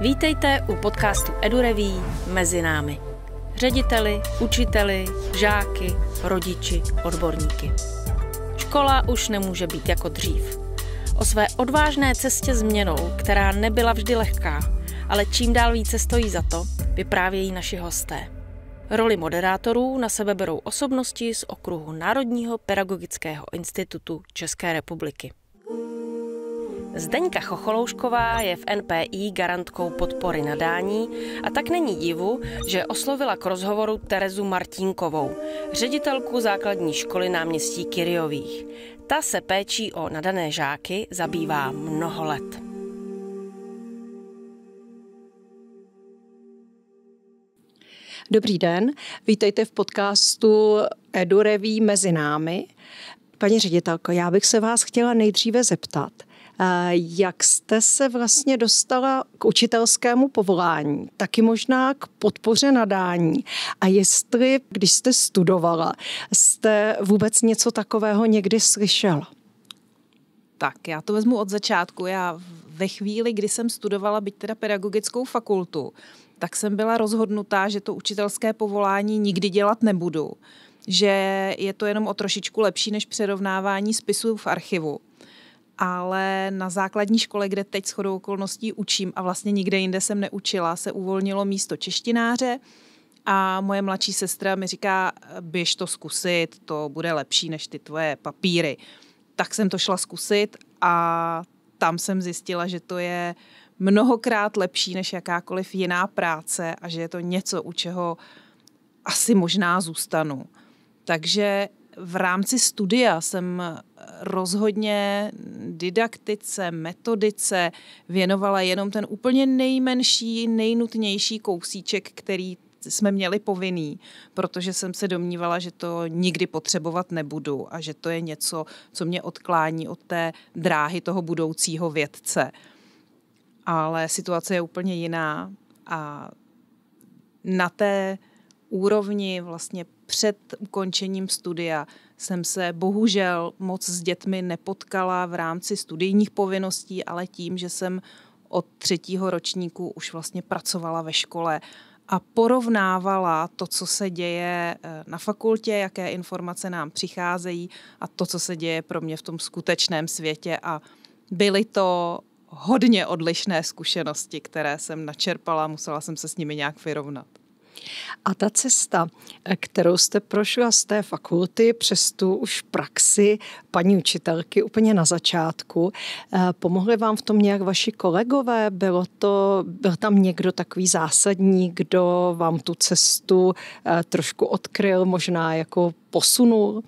Vítejte u podcastu Edureví Mezi námi. Řediteli, učiteli, žáky, rodiči, odborníky. Škola už nemůže být jako dřív. O své odvážné cestě změnou, která nebyla vždy lehká, ale čím dál více stojí za to, vyprávějí naši hosté. Roli moderátorů na sebe berou osobnosti z okruhu Národního pedagogického institutu České republiky. Zdeňka Chocholoušková je v NPI garantkou podpory nadání a tak není divu, že oslovila k rozhovoru Terezu Martinkovou, ředitelku základní školy náměstí Kyriových. Ta se péčí o nadané žáky zabývá mnoho let. Dobrý den, vítejte v podcastu Edureví mezi námi. Paní ředitelko, já bych se vás chtěla nejdříve zeptat, jak jste se vlastně dostala k učitelskému povolání, taky možná k podpoře nadání a jestli, když jste studovala, jste vůbec něco takového někdy slyšela? Tak, já to vezmu od začátku. Já ve chvíli, kdy jsem studovala, byť teda pedagogickou fakultu, tak jsem byla rozhodnutá, že to učitelské povolání nikdy dělat nebudu. Že je to jenom o trošičku lepší než přerovnávání spisů v archivu ale na základní škole, kde teď shodou okolností učím a vlastně nikde jinde jsem neučila, se uvolnilo místo češtináře a moje mladší sestra mi říká, běž to zkusit, to bude lepší než ty tvoje papíry. Tak jsem to šla zkusit a tam jsem zjistila, že to je mnohokrát lepší než jakákoliv jiná práce a že je to něco, u čeho asi možná zůstanu. Takže v rámci studia jsem rozhodně didaktice, metodice věnovala jenom ten úplně nejmenší, nejnutnější kousíček, který jsme měli povinný, protože jsem se domnívala, že to nikdy potřebovat nebudu a že to je něco, co mě odklání od té dráhy toho budoucího vědce. Ale situace je úplně jiná a na té úrovni vlastně před ukončením studia jsem se bohužel moc s dětmi nepotkala v rámci studijních povinností, ale tím, že jsem od třetího ročníku už vlastně pracovala ve škole a porovnávala to, co se děje eh, na fakultě, jaké informace nám přicházejí a to, co se děje pro mě v tom skutečném světě. A byly to hodně odlišné zkušenosti, které jsem načerpala, musela jsem se s nimi nějak vyrovnat. A ta cesta, eh, kterou jste prošla z té fakulty přes tu už praxi paní učitelky úplně na začátku, eh, pomohly vám v tom nějak vaši kolegové? Bylo to, byl tam někdo takový zásadní, kdo vám tu cestu eh, trošku odkryl, možná jako posunul?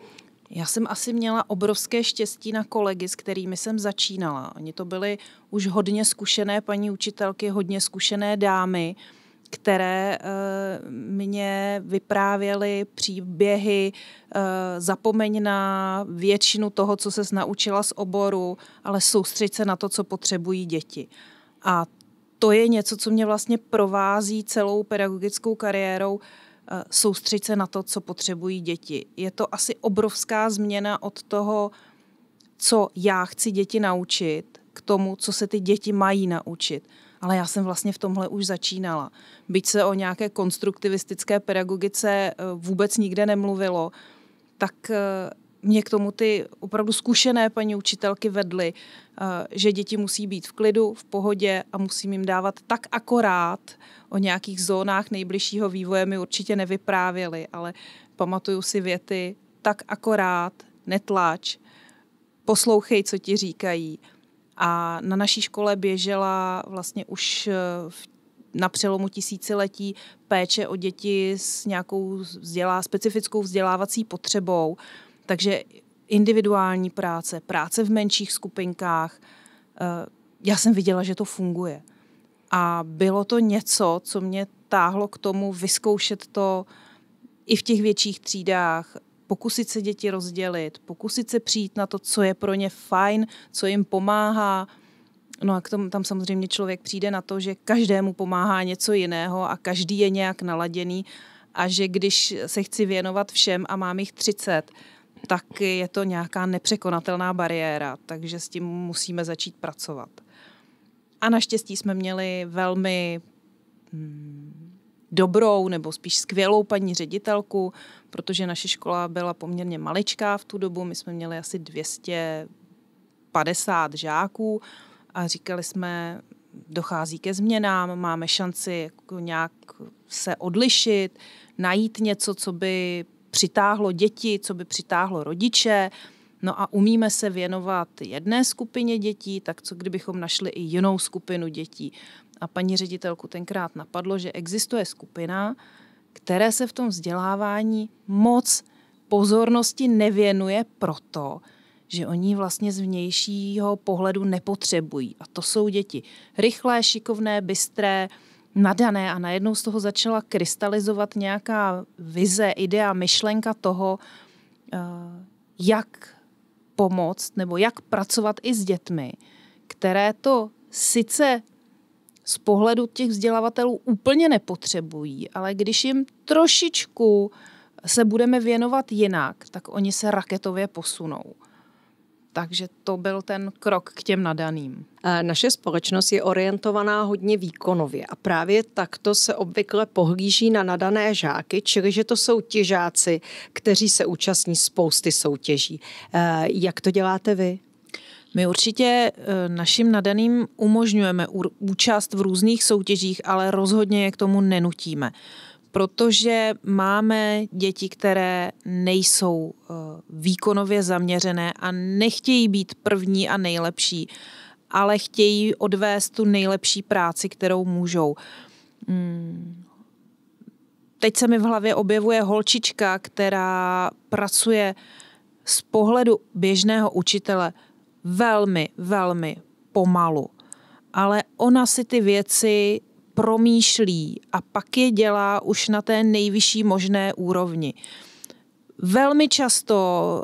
Já jsem asi měla obrovské štěstí na kolegy, s kterými jsem začínala. Oni to byly už hodně zkušené paní učitelky, hodně zkušené dámy které eh, mě vyprávěly příběhy eh, zapomeň na většinu toho, co se naučila z oboru, ale soustřeď se na to, co potřebují děti. A to je něco, co mě vlastně provází celou pedagogickou kariérou, eh, soustřeď se na to, co potřebují děti. Je to asi obrovská změna od toho, co já chci děti naučit, k tomu, co se ty děti mají naučit ale já jsem vlastně v tomhle už začínala. Byť se o nějaké konstruktivistické pedagogice eh, vůbec nikde nemluvilo, tak eh, mě k tomu ty opravdu zkušené paní učitelky vedly, eh, že děti musí být v klidu, v pohodě a musím jim dávat tak akorát. O nějakých zónách nejbližšího vývoje mi určitě nevyprávěli, ale pamatuju si věty tak akorát, netlač, poslouchej, co ti říkají. A na naší škole běžela vlastně už eh, v na přelomu tisíciletí péče o děti s nějakou vzdělá, specifickou vzdělávací potřebou. Takže individuální práce, práce v menších skupinkách. Eh, já jsem viděla, že to funguje. A bylo to něco, co mě táhlo k tomu vyzkoušet to i v těch větších třídách pokusit se děti rozdělit, pokusit se přijít na to, co je pro ně fajn, co jim pomáhá. No a k tomu, tam samozřejmě člověk přijde na to, že každému pomáhá něco jiného a každý je nějak naladěný a že když se chci věnovat všem a mám jich 30, tak je to nějaká nepřekonatelná bariéra, takže s tím musíme začít pracovat. A naštěstí jsme měli velmi hmm, dobrou nebo spíš skvělou paní ředitelku, protože naše škola byla poměrně maličká v tu dobu, my jsme měli asi 250 žáků a říkali jsme, dochází ke změnám, máme šanci jako nějak se odlišit, najít něco, co by přitáhlo děti, co by přitáhlo rodiče. No a umíme se věnovat jedné skupině dětí, tak co kdybychom našli i jinou skupinu dětí a paní ředitelku tenkrát napadlo, že existuje skupina, které se v tom vzdělávání moc pozornosti nevěnuje proto, že oni vlastně z vnějšího pohledu nepotřebují. A to jsou děti rychlé, šikovné, bystré, nadané a najednou z toho začala krystalizovat nějaká vize, idea, myšlenka toho, eh, jak pomoct nebo jak pracovat i s dětmi, které to sice z pohledu těch vzdělavatelů úplně nepotřebují, ale když jim trošičku se budeme věnovat jinak, tak oni se raketově posunou. Takže to byl ten krok k těm nadaným. Naše společnost je orientovaná hodně výkonově a právě takto se obvykle pohlíží na nadané žáky, čili že to jsou ti žáci, kteří se účastní spousty soutěží. Eh, jak to děláte vy? My určitě eh, našim nadaným umožňujeme účast v různých soutěžích, ale rozhodně je k tomu nenutíme protože máme děti, které nejsou eh, výkonově zaměřené a nechtějí být první a nejlepší, ale chtějí odvést tu nejlepší práci, kterou můžou. Hmm. Teď se mi v hlavě objevuje holčička, která pracuje z pohledu běžného učitele velmi, velmi pomalu. Ale ona si ty věci promýšlí a pak je dělá už na té nejvyšší možné úrovni. Velmi často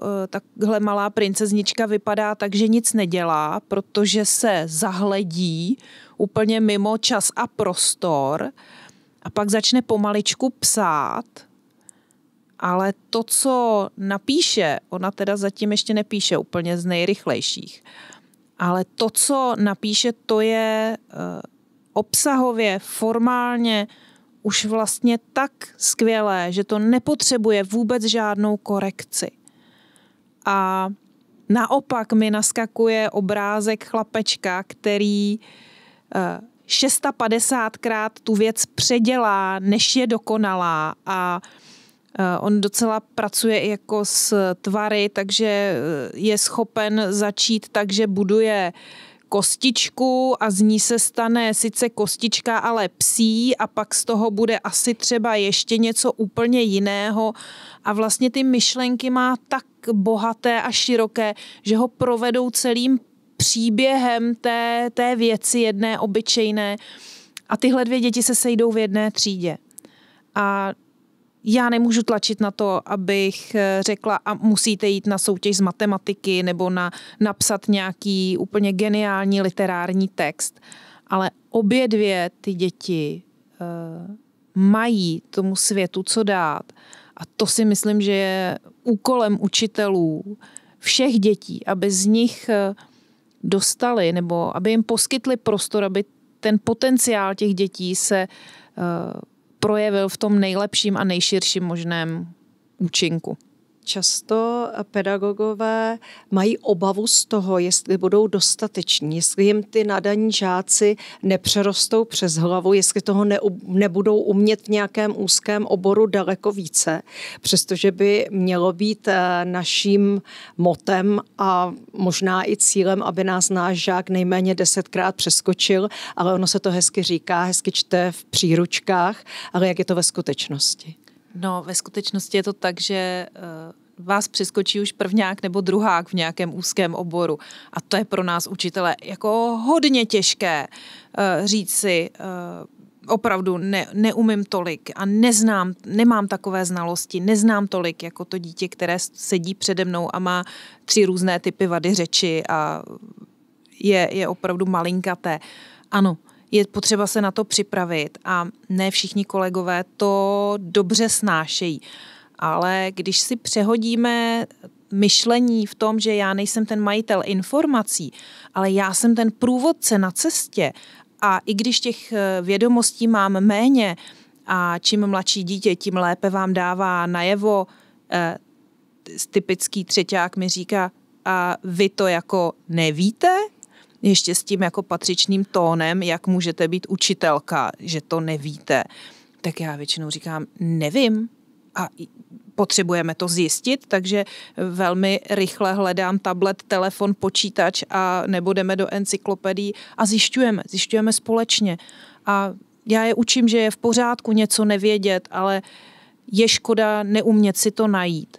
eh, takhle malá princeznička vypadá tak, že nic nedělá, protože se zahledí úplně mimo čas a prostor a pak začne pomaličku psát – ale to, co napíše, ona teda zatím ještě nepíše úplně z nejrychlejších, ale to, co napíše, to je eh, obsahově, formálně už vlastně tak skvělé, že to nepotřebuje vůbec žádnou korekci. A naopak mi naskakuje obrázek chlapečka, který 650krát eh, tu věc předělá, než je dokonalá a Eh, on docela pracuje i jako s tvary, takže eh, je schopen začít tak, že buduje kostičku a z ní se stane sice kostička, ale psí a pak z toho bude asi třeba ještě něco úplně jiného a vlastně ty myšlenky má tak bohaté a široké, že ho provedou celým příběhem té, té věci jedné obyčejné a tyhle dvě děti se sejdou v jedné třídě. A já nemůžu tlačit na to, abych eh, řekla a musíte jít na soutěž z matematiky nebo na napsat nějaký úplně geniální literární text. Ale obě dvě ty děti eh, mají tomu světu co dát. A to si myslím, že je úkolem učitelů všech dětí, aby z nich eh, dostali nebo aby jim poskytli prostor, aby ten potenciál těch dětí se uh, projevil v tom nejlepším a nejširším možném účinku často pedagogové mají obavu z toho, jestli budou dostateční, jestli jim ty nadaní žáci nepřerostou přes hlavu, jestli toho ne, nebudou umět v nějakém úzkém oboru daleko více, přestože by mělo být eh, naším motem a možná i cílem, aby nás náš žák nejméně desetkrát přeskočil, ale ono se to hezky říká, hezky čte v příručkách, ale jak je to ve skutečnosti? No, ve skutečnosti je to tak, že eh, vás přeskočí už prvňák nebo druhák v nějakém úzkém oboru. A to je pro nás učitele jako hodně těžké eh, říct si, eh, opravdu ne, neumím tolik a neznám, nemám takové znalosti, neznám tolik jako to dítě, které sedí přede mnou a má tři různé typy vady řeči a je, je opravdu malinkaté. Ano, je potřeba se na to připravit a ne všichni kolegové to dobře snášejí. Ale když si přehodíme myšlení v tom, že já nejsem ten majitel informací, ale já jsem ten průvodce na cestě a i když těch eh, vědomostí mám méně a čím mladší dítě, tím lépe vám dává najevo, eh, typický třeťák mi říká, a vy to jako nevíte, ještě s tím jako patřičným tónem, jak můžete být učitelka, že to nevíte, tak já většinou říkám, nevím a potřebujeme to zjistit, takže velmi rychle hledám tablet, telefon, počítač a nebo jdeme do encyklopedii a zjišťujeme, zjišťujeme společně. A já je učím, že je v pořádku něco nevědět, ale je škoda neumět si to najít.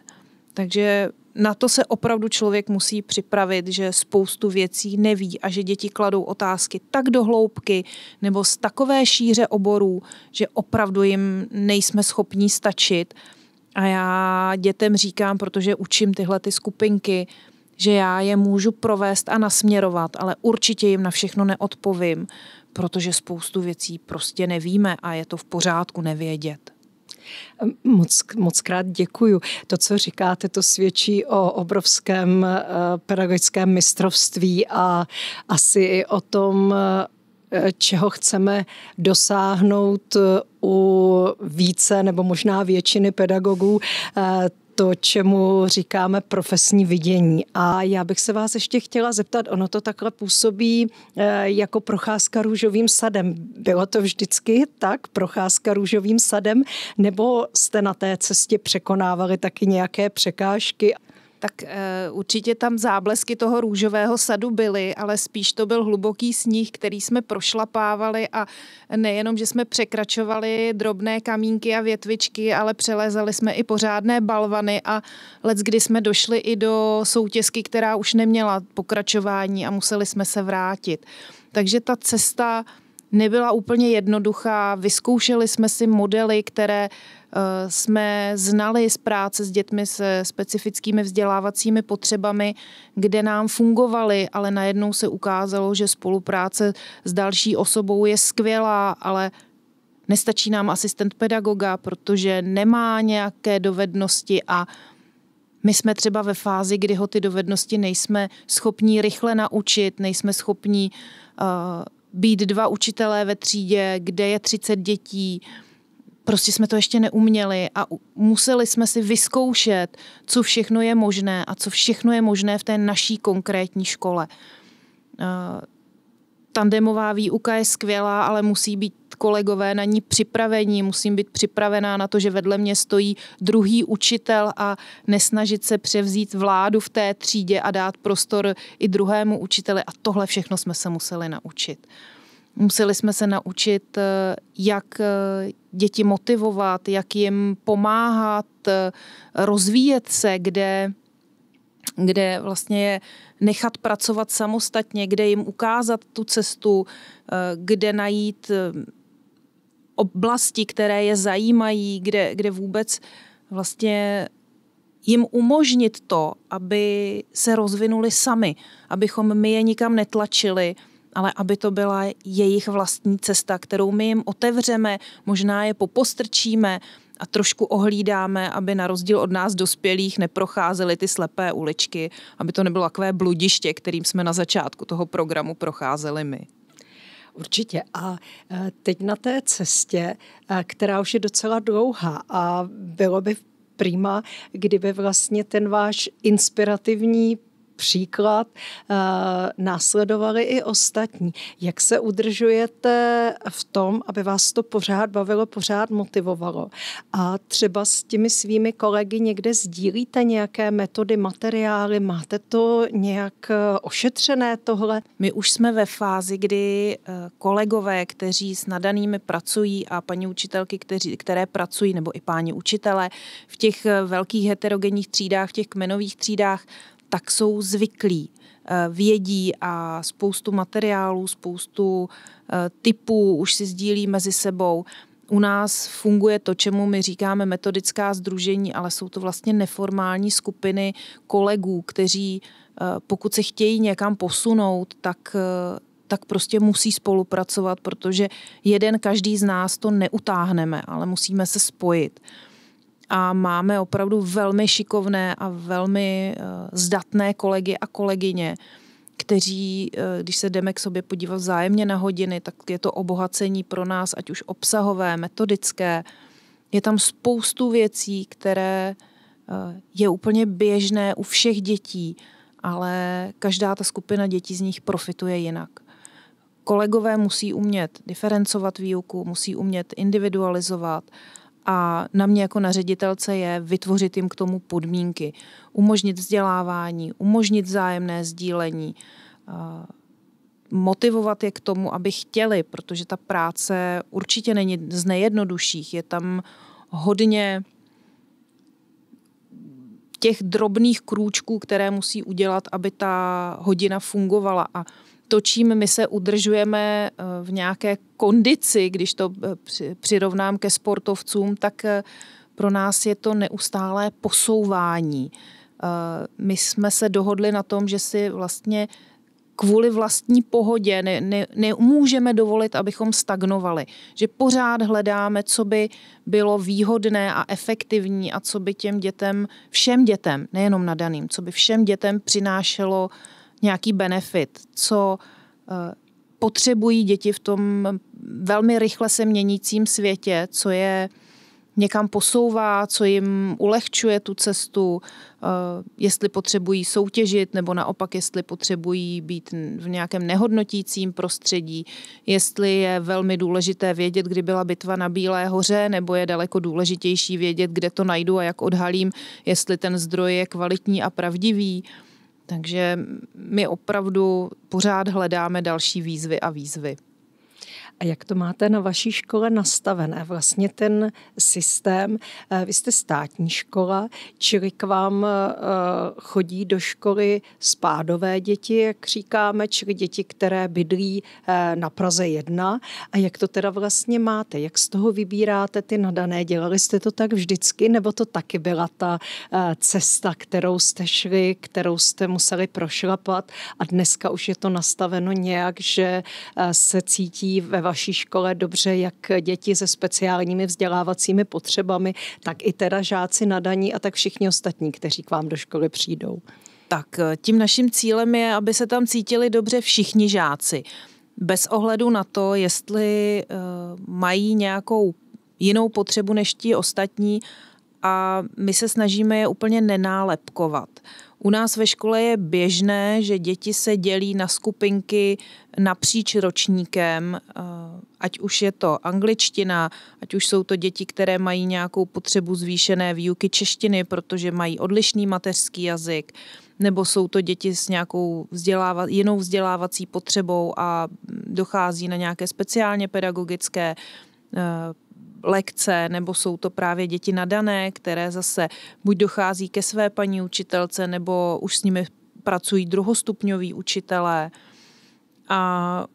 Takže na to se opravdu člověk musí připravit, že spoustu věcí neví a že děti kladou otázky tak do hloubky nebo z takové šíře oborů, že opravdu jim nejsme schopní stačit. A já dětem říkám, protože učím tyhle ty skupinky, že já je můžu provést a nasměrovat, ale určitě jim na všechno neodpovím, protože spoustu věcí prostě nevíme a je to v pořádku nevědět. Moc, moc krát děkuju. To, co říkáte, to svědčí o obrovském eh, pedagogickém mistrovství a asi i o tom, eh, čeho chceme dosáhnout eh, u více nebo možná většiny pedagogů to, čemu říkáme profesní vidění. A já bych se vás ještě chtěla zeptat, ono to takhle působí eh, jako procházka růžovým sadem. Bylo to vždycky tak, procházka růžovým sadem, nebo jste na té cestě překonávali taky nějaké překážky? tak eh, určitě tam záblesky toho růžového sadu byly, ale spíš to byl hluboký sníh, který jsme prošlapávali a nejenom, že jsme překračovali drobné kamínky a větvičky, ale přelezali jsme i pořádné balvany a let, kdy jsme došli i do soutězky, která už neměla pokračování a museli jsme se vrátit. Takže ta cesta nebyla úplně jednoduchá. Vyzkoušeli jsme si modely, které eh, jsme znali z práce s dětmi se specifickými vzdělávacími potřebami, kde nám fungovaly, ale najednou se ukázalo, že spolupráce s další osobou je skvělá, ale nestačí nám asistent pedagoga, protože nemá nějaké dovednosti a my jsme třeba ve fázi, kdy ho ty dovednosti nejsme schopní rychle naučit, nejsme schopní uh, být dva učitelé ve třídě, kde je 30 dětí, prostě jsme to ještě neuměli a museli jsme si vyzkoušet, co všechno je možné a co všechno je možné v té naší konkrétní škole. Eh, Tandemová výuka je skvělá, ale musí být kolegové na ní připravení, musím být připravená na to, že vedle mě stojí druhý učitel a nesnažit se převzít vládu v té třídě a dát prostor i druhému učiteli. A tohle všechno jsme se museli naučit. Museli jsme se naučit, eh, jak eh, děti motivovat, jak jim pomáhat, eh, rozvíjet se, kde, kde vlastně je nechat pracovat samostatně, kde jim ukázat tu cestu, kde najít oblasti, které je zajímají, kde, kde vůbec vlastně jim umožnit to, aby se rozvinuli sami, abychom my je nikam netlačili, ale aby to byla jejich vlastní cesta, kterou my jim otevřeme, možná je popostrčíme a trošku ohlídáme, aby na rozdíl od nás dospělých neprocházely ty slepé uličky, aby to nebylo takové bludiště, kterým jsme na začátku toho programu procházeli my. Určitě. A e, teď na té cestě, e, která už je docela dlouhá a bylo by prýma, kdyby vlastně ten váš inspirativní příklad eh, následovali i ostatní. Jak se udržujete v tom, aby vás to pořád bavilo, pořád motivovalo? A třeba s těmi svými kolegy někde sdílíte nějaké metody, materiály, máte to nějak eh, ošetřené tohle? My už jsme ve fázi, kdy eh, kolegové, kteří s nadanými pracují a paní učitelky, kteří, které pracují, nebo i páni učitelé v těch velkých heterogenních třídách, v těch kmenových třídách, tak jsou zvyklí. Eh, vědí a spoustu materiálů, spoustu eh, typů už si sdílí mezi sebou. U nás funguje to, čemu my říkáme metodická združení, ale jsou to vlastně neformální skupiny kolegů, kteří eh, pokud se chtějí někam posunout, tak, tak prostě musí spolupracovat, protože jeden každý z nás to neutáhneme, ale musíme se spojit a máme opravdu velmi šikovné a velmi eh, zdatné kolegy a kolegyně, kteří, eh, když se jdeme k sobě podívat zájemně na hodiny, tak je to obohacení pro nás, ať už obsahové, metodické. Je tam spoustu věcí, které eh, je úplně běžné u všech dětí, ale každá ta skupina dětí z nich profituje jinak. Kolegové musí umět diferencovat výuku, musí umět individualizovat a na mě jako na ředitelce je vytvořit jim k tomu podmínky, umožnit vzdělávání, umožnit zájemné sdílení, motivovat je k tomu, aby chtěli, protože ta práce určitě není z nejjednodušších. Je tam hodně těch drobných krůčků, které musí udělat, aby ta hodina fungovala a to, čím my se udržujeme eh, v nějaké kondici, když to eh, přirovnám ke sportovcům, tak eh, pro nás je to neustálé posouvání. My jsme se dohodli na tom, že si vlastně kvůli vlastní pohodě ne, ne, dovolit, abychom stagnovali. Že pořád hledáme, co by bylo výhodné a efektivní a co by těm dětem, všem dětem, nejenom nadaným, co by všem dětem přinášelo uh, nějaký benefit, co eh, potřebují děti v tom velmi rychle se měnícím světě, co je někam posouvá, co jim ulehčuje tu cestu, eh, jestli potřebují soutěžit nebo naopak, jestli potřebují být v nějakém nehodnotícím prostředí, jestli je velmi důležité vědět, kdy byla bitva na Bílé hoře, nebo je daleko důležitější vědět, kde to najdu a jak odhalím, jestli ten zdroj je kvalitní a pravdivý. Hmm. Takže my opravdu pořád hledáme další výzvy a výzvy. A jak to máte na vaší škole nastavené? Vlastně ten systém, eh, vy jste státní škola, čili k vám eh, chodí do školy spádové děti, jak říkáme, čili děti, které bydlí eh, na Praze 1. A jak to teda vlastně máte? Jak z toho vybíráte ty nadané? Dělali jste to tak vždycky, nebo to taky byla ta cesta, kterou jste šli, kterou jste museli prošlapat a dneska už je to nastaveno nějak, že se cítí ve vaší škole dobře jak děti se speciálními vzdělávacími potřebami, tak i teda žáci nadaní a tak všichni ostatní, kteří k vám do školy přijdou. Tak eh, tím naším cílem je, aby se tam cítili dobře všichni žáci. Bez ohledu na to, jestli eh, mají nějakou jinou potřebu než ti ostatní a my se snažíme je úplně nenálepkovat. U nás ve škole je běžné, že děti se dělí na skupinky napříč ročníkem, eh, ať už je to angličtina, ať už jsou to děti, které mají nějakou potřebu zvýšené výuky češtiny, protože mají odlišný mateřský jazyk, nebo jsou to děti s nějakou vzdělává, jinou vzdělávací potřebou a dochází na nějaké speciálně pedagogické eh, lekce, nebo jsou to právě děti nadané, které zase buď dochází ke své paní učitelce, nebo už s nimi pracují druhostupňoví učitelé. A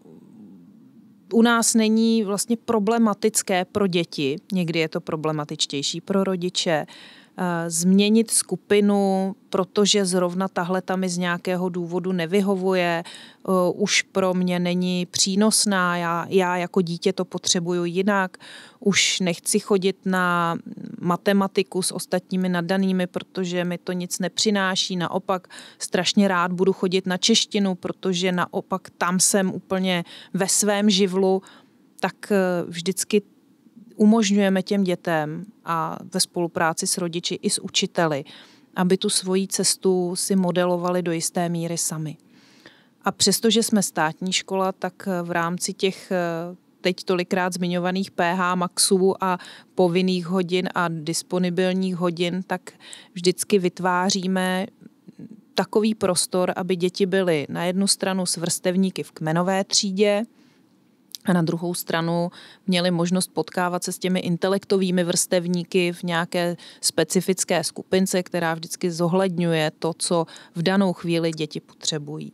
u nás není vlastně problematické pro děti, někdy je to problematičtější pro rodiče, uh, Eh, změnit skupinu, protože zrovna tahle tam mi z nějakého důvodu nevyhovuje, eh, už pro mě není přínosná, já, já jako dítě to potřebuju jinak, už nechci chodit na matematiku s ostatními nadanými, protože mi to nic nepřináší, naopak strašně rád budu chodit na češtinu, protože naopak tam jsem úplně ve svém živlu, tak eh, vždycky umožňujeme těm dětem a ve spolupráci s rodiči i s učiteli, aby tu svoji cestu si modelovali do jisté míry sami. A přestože jsme státní škola, tak v rámci těch eh, teď tolikrát zmiňovaných PH maxů a povinných hodin a disponibilních hodin, tak vždycky vytváříme takový prostor, aby děti byly na jednu stranu s vrstevníky v kmenové třídě, a na druhou stranu měli možnost potkávat se s těmi intelektovými vrstevníky v nějaké specifické skupince, která vždycky zohledňuje to, co v danou chvíli děti potřebují.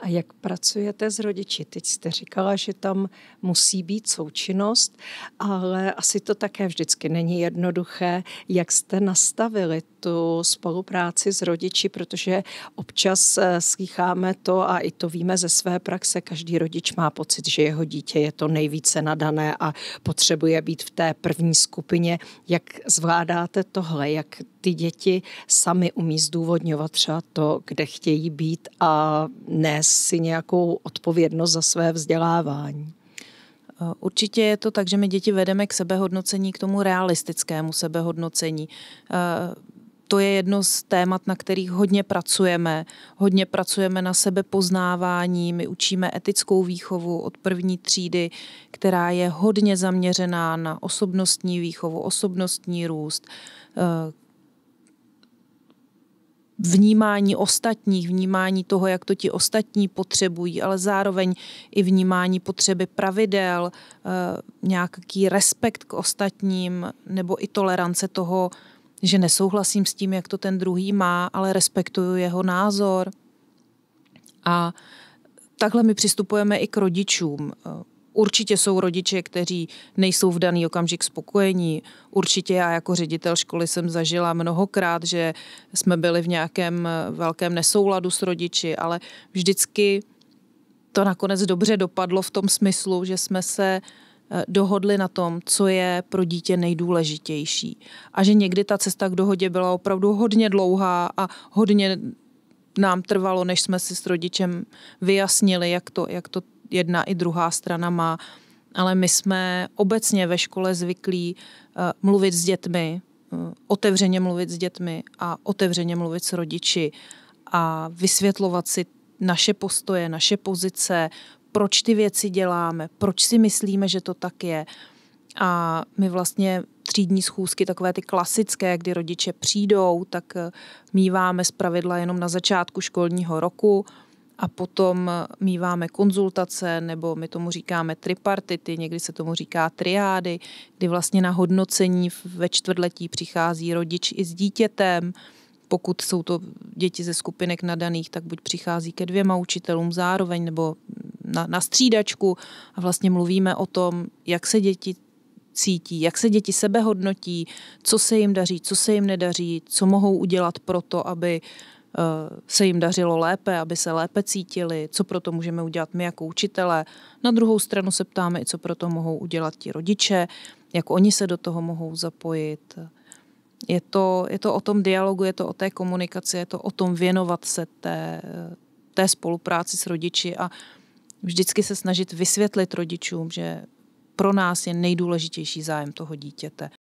A jak pracujete s rodiči? Teď jste říkala, že tam musí být součinnost, ale asi to také vždycky není jednoduché. Jak jste nastavili tu spolupráci s rodiči, protože občas eh, slycháme to a i to víme ze své praxe, každý rodič má pocit, že jeho dítě je to nejvíce nadané a potřebuje být v té první skupině. Jak zvládáte tohle? Jak ty děti sami umí zdůvodňovat třeba to, kde chtějí být a nést si nějakou odpovědnost za své vzdělávání. Eh, určitě je to tak, že my děti vedeme k sebehodnocení, k tomu realistickému sebehodnocení. Eh, to je jedno z témat, na kterých hodně pracujeme. Hodně pracujeme na sebepoznávání, my učíme etickou výchovu od první třídy, která je hodně zaměřená na osobnostní výchovu, osobnostní růst, eh, vnímání ostatních, vnímání toho, jak to ti ostatní potřebují, ale zároveň i vnímání potřeby pravidel, eh, nějaký respekt k ostatním nebo i tolerance toho, že nesouhlasím s tím, jak to ten druhý má, ale respektuju jeho názor. A takhle my přistupujeme i k rodičům. Určitě jsou rodiče, kteří nejsou v daný okamžik spokojení. Určitě já jako ředitel školy jsem zažila mnohokrát, že jsme byli v nějakém eh, velkém nesouladu s rodiči, ale vždycky to nakonec dobře dopadlo v tom smyslu, že jsme se eh, dohodli na tom, co je pro dítě nejdůležitější. A že někdy ta cesta k dohodě byla opravdu hodně dlouhá a hodně nám trvalo, než jsme si s rodičem vyjasnili, jak to, jak to jedna i druhá strana má, ale my jsme obecně ve škole zvyklí eh, mluvit s dětmi, eh, otevřeně mluvit s dětmi a otevřeně mluvit s rodiči a vysvětlovat si naše postoje, naše pozice, proč ty věci děláme, proč si myslíme, že to tak je. A my vlastně třídní schůzky, takové ty klasické, kdy rodiče přijdou, tak eh, míváme z pravidla jenom na začátku školního roku – a potom míváme konzultace, nebo my tomu říkáme tripartity, někdy se tomu říká triády, kdy vlastně na hodnocení ve čtvrtletí přichází rodič i s dítětem, pokud jsou to děti ze skupinek nadaných, tak buď přichází ke dvěma učitelům zároveň nebo na, na střídačku a vlastně mluvíme o tom, jak se děti cítí, jak se děti sebehodnotí, co se jim daří, co se jim nedaří, co mohou udělat pro to, aby uh, Eh, se jim dařilo lépe, aby se lépe cítili, co pro to můžeme udělat my jako učitelé. Na druhou stranu se ptáme i, co pro to mohou udělat ti rodiče, jak oni se do toho mohou zapojit. Je to, je to o tom dialogu, je to o té komunikaci, je to o tom věnovat se té, té spolupráci s rodiči a vždycky se snažit vysvětlit rodičům, že pro nás je nejdůležitější zájem toho dítěte.